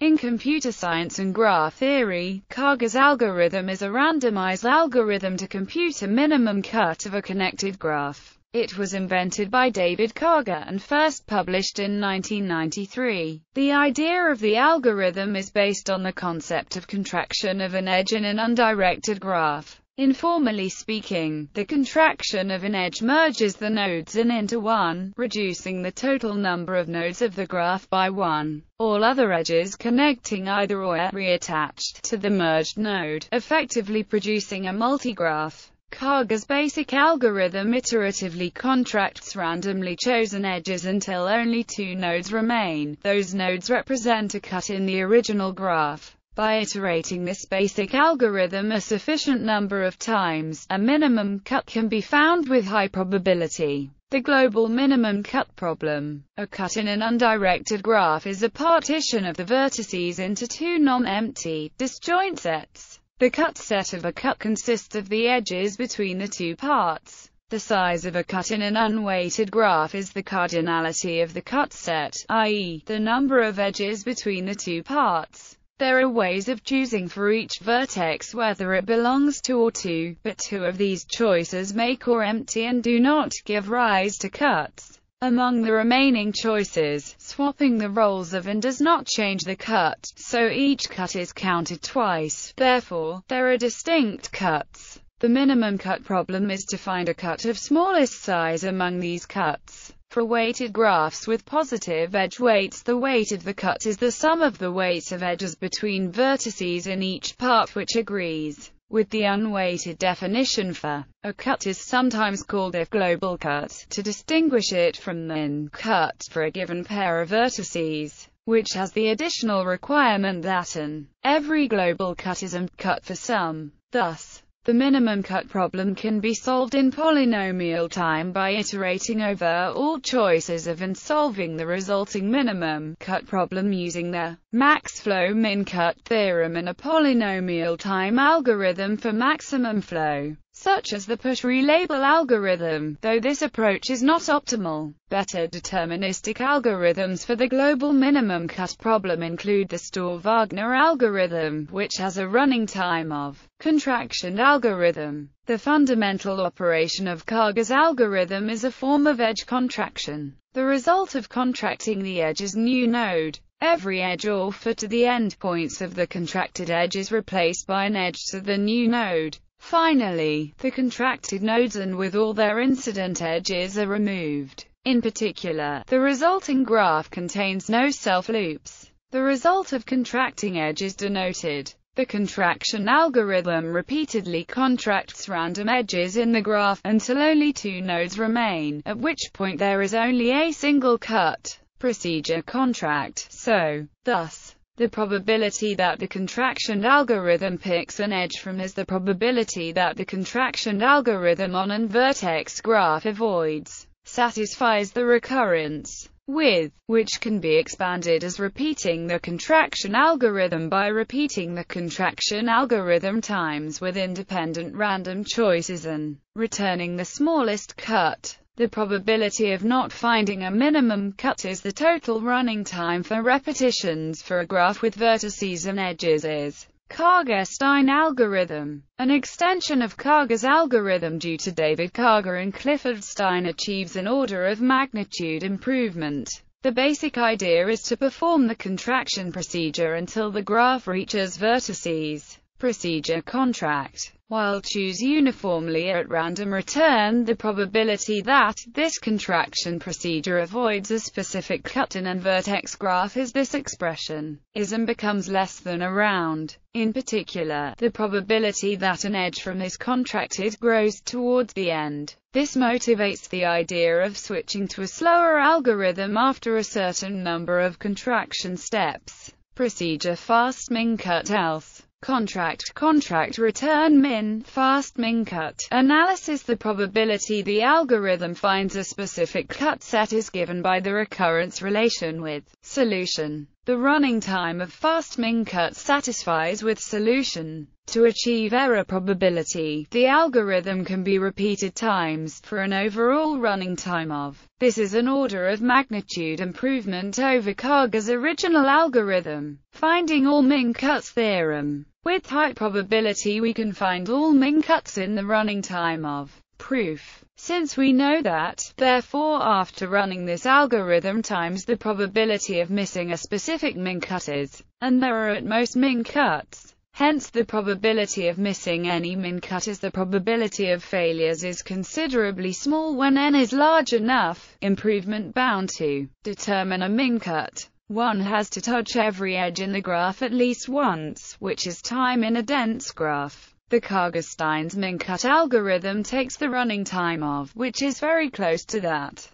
In computer science and graph theory, Karger's algorithm is a randomized algorithm to compute a minimum cut of a connected graph. It was invented by David Karger and first published in 1993. The idea of the algorithm is based on the concept of contraction of an edge in an undirected graph. Informally speaking, the contraction of an edge merges the nodes in into one, reducing the total number of nodes of the graph by one. All other edges connecting either or are reattached to the merged node, effectively producing a multigraph. Karga's basic algorithm iteratively contracts randomly chosen edges until only two nodes remain. Those nodes represent a cut in the original graph. By iterating this basic algorithm a sufficient number of times, a minimum cut can be found with high probability. The global minimum cut problem. A cut in an undirected graph is a partition of the vertices into two non-empty, disjoint sets. The cut set of a cut consists of the edges between the two parts. The size of a cut in an unweighted graph is the cardinality of the cut set, i.e., the number of edges between the two parts. There are ways of choosing for each vertex whether it belongs to or to, but two of these choices make or empty and do not give rise to cuts. Among the remaining choices, swapping the roles of and does not change the cut, so each cut is counted twice, therefore, there are distinct cuts. The minimum cut problem is to find a cut of smallest size among these cuts. For weighted graphs with positive edge weights the weight of the cut is the sum of the weights of edges between vertices in each part which agrees with the unweighted definition for a cut is sometimes called a global cut, to distinguish it from the in cut for a given pair of vertices, which has the additional requirement that an every global cut is a cut for some. Thus, the minimum cut problem can be solved in polynomial time by iterating over all choices of and solving the resulting minimum cut problem using the max flow min cut theorem and a polynomial time algorithm for maximum flow such as the push-re label algorithm, though this approach is not optimal. Better deterministic algorithms for the global minimum cut problem include the Storr-Wagner algorithm, which has a running time of contraction algorithm. The fundamental operation of Karger's algorithm is a form of edge contraction. The result of contracting the edge is new node. Every edge or foot to the endpoints of the contracted edge is replaced by an edge to the new node. Finally, the contracted nodes and with all their incident edges are removed. In particular, the resulting graph contains no self-loops. The result of contracting edge is denoted. The contraction algorithm repeatedly contracts random edges in the graph, until only two nodes remain, at which point there is only a single cut procedure contract, so, thus, the probability that the contraction algorithm picks an edge from is the probability that the contraction algorithm on an vertex graph avoids, satisfies the recurrence with, which can be expanded as repeating the contraction algorithm by repeating the contraction algorithm times with independent random choices and returning the smallest cut. The probability of not finding a minimum cut is the total running time for repetitions for a graph with vertices and edges is Karga-Stein algorithm. An extension of Karger's algorithm due to David Karger and Clifford Stein achieves an order of magnitude improvement. The basic idea is to perform the contraction procedure until the graph reaches vertices procedure contract. While choose uniformly at random return the probability that this contraction procedure avoids a specific cut-in a vertex graph is this expression is and becomes less than around. In particular, the probability that an edge from is contracted grows towards the end. This motivates the idea of switching to a slower algorithm after a certain number of contraction steps. Procedure fast min cut else contract, contract return min, fast min cut. Analysis The probability the algorithm finds a specific cut set is given by the recurrence relation with solution. The running time of fast min cut satisfies with solution. To achieve error probability, the algorithm can be repeated times, for an overall running time of. This is an order of magnitude improvement over Karga's original algorithm, finding all min cuts theorem. With high probability we can find all min cuts in the running time of proof. Since we know that, therefore after running this algorithm times the probability of missing a specific min cut is, and there are at most min cuts, hence the probability of missing any min cut is the probability of failures is considerably small when n is large enough, improvement bound to determine a min cut. One has to touch every edge in the graph at least once, which is time in a dense graph. The Kargastein's min-cut algorithm takes the running time of, which is very close to that.